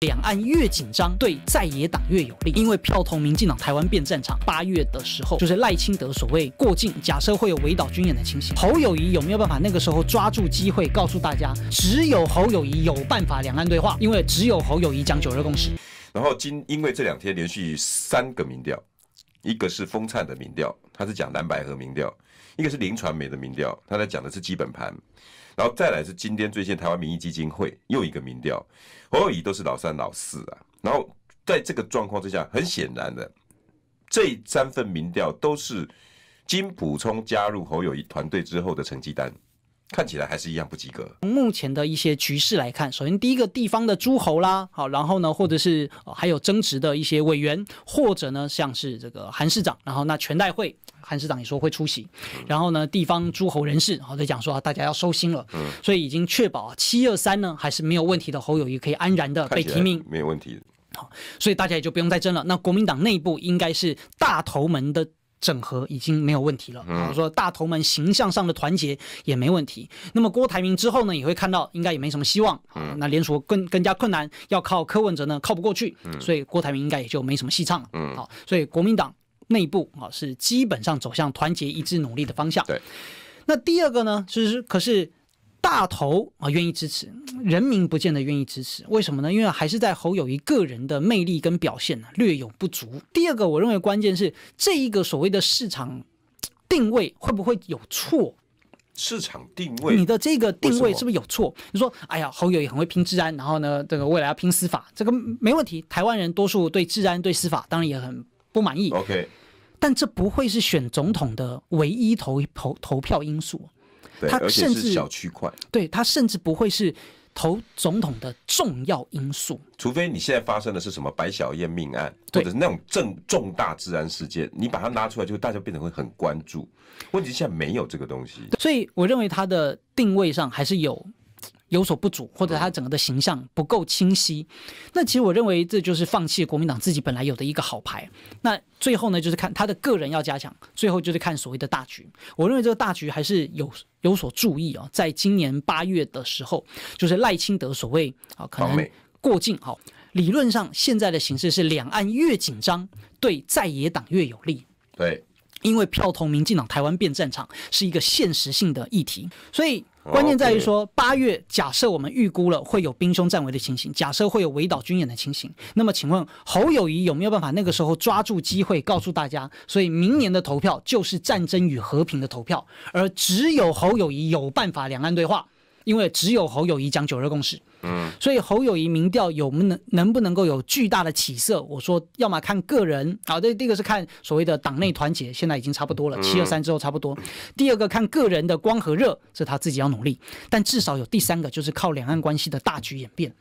两岸越紧张，对在野党越有利，因为票投民进党，台湾变战场。八月的时候，就是赖清德所谓过境，假设会有围岛军演的情形，侯友谊有没有办法？那个时候抓住机会，告诉大家，只有侯友谊有办法两岸对话，因为只有侯友谊讲九二共识。然后今因为这两天连续三个民调。一个是风灿的民调，他是讲蓝白和民调；一个是林传媒的民调，他在讲的是基本盘；然后再来是今天最近台湾民意基金会又一个民调，侯友谊都是老三老四啊。然后在这个状况之下，很显然的，这三份民调都是经补充加入侯友谊团队之后的成绩单。看起来还是一样不及格。从目前的一些局势来看，首先第一个地方的诸侯啦，好，然后呢，或者是还有争执的一些委员，或者呢，像是这个韩市长，然后那全代会，韩市长也说会出席，然后呢，地方诸侯人士，好在讲说啊、大家要收心了，所以已经确保七二三呢还是没有问题的，侯友谊可以安然的被提名，没有问题。好，所以大家也就不用再争了。那国民党内部应该是大头门的。整合已经没有问题了。好说大头们形象上的团结也没问题。那么郭台铭之后呢，也会看到应该也没什么希望。那联署更更加困难，要靠柯文哲呢靠不过去，所以郭台铭应该也就没什么戏唱了。好，所以国民党内部啊是基本上走向团结一致努力的方向。对，那第二个呢，就是可是大头啊愿意支持。人民不见得愿意支持，为什么呢？因为还是在侯友谊个人的魅力跟表现呢略有不足。第二个，我认为关键是这一个所谓的市场定位会不会有错？市场定位，你的这个定位是不是有错？你说，哎呀，侯友谊很会拼治安，然后呢，这个未来要拼司法，这个没问题。台湾人多数对治安、对司法当然也很不满意。OK，但这不会是选总统的唯一投投投票因素。他甚至小区块。对他甚至不会是。投总统的重要因素，除非你现在发生的是什么白小燕命案，或者是那种重重大治安事件，你把它拉出来，就大家变得会很关注。问题现在没有这个东西，所以我认为它的定位上还是有。有所不足，或者他整个的形象不够清晰，那其实我认为这就是放弃国民党自己本来有的一个好牌。那最后呢，就是看他的个人要加强，最后就是看所谓的大局。我认为这个大局还是有有所注意啊。在今年八月的时候，就是赖清德所谓啊，可能过境好。理论上现在的形势是，两岸越紧张，对在野党越有利。对。因为票投民进党，台湾变战场是一个现实性的议题，所以关键在于说，八月假设我们预估了会有兵凶战危的情形，假设会有围岛军演的情形，那么请问侯友谊有没有办法那个时候抓住机会告诉大家，所以明年的投票就是战争与和平的投票，而只有侯友谊有办法两岸对话。因为只有侯友谊讲九二共识，嗯，所以侯友谊民调有没能能不能够有巨大的起色？我说要么看个人，啊，这第一个是看所谓的党内团结，现在已经差不多了，七二三之后差不多；第二个看个人的光和热，是他自己要努力，但至少有第三个就是靠两岸关系的大局演变。